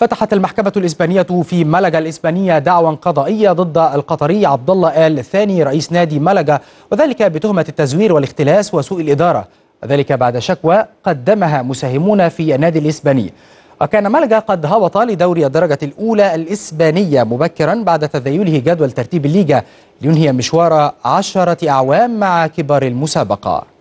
فتحت المحكمة الإسبانية في ملجا الإسبانية دعوى قضائية ضد القطري عبد الله آل ثاني رئيس نادي ملجا وذلك بتهمة التزوير والاختلاس وسوء الإدارة وذلك بعد شكوى قدمها مساهمون في النادي الإسباني وكان ملجا قد هبط لدوري الدرجة الأولى الإسبانية مبكرا بعد تذيله جدول ترتيب الليجا لينهي مشوار عشرة أعوام مع كبار المسابقة